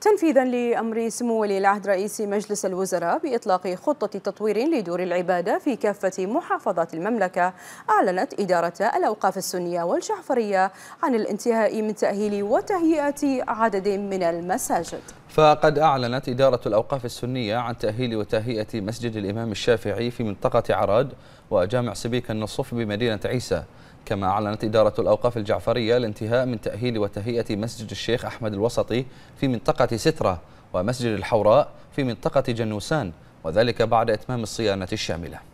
تنفيذا لأمر سمو ولي العهد رئيس مجلس الوزراء بإطلاق خطة تطوير لدور العبادة في كافة محافظات المملكة أعلنت إدارة الأوقاف السنية والجعفرية عن الانتهاء من تأهيل وتهيئة عدد من المساجد فقد أعلنت إدارة الأوقاف السنية عن تأهيل وتهيئة مسجد الإمام الشافعي في منطقة عراد وجامع سبيك النصف بمدينة عيسى كما أعلنت إدارة الأوقاف الجعفرية الانتهاء من تأهيل وتهيئة مسجد الشيخ أحمد الوسطي في منطقة سترة ومسجد الحوراء في منطقة جنوسان وذلك بعد إتمام الصيانة الشاملة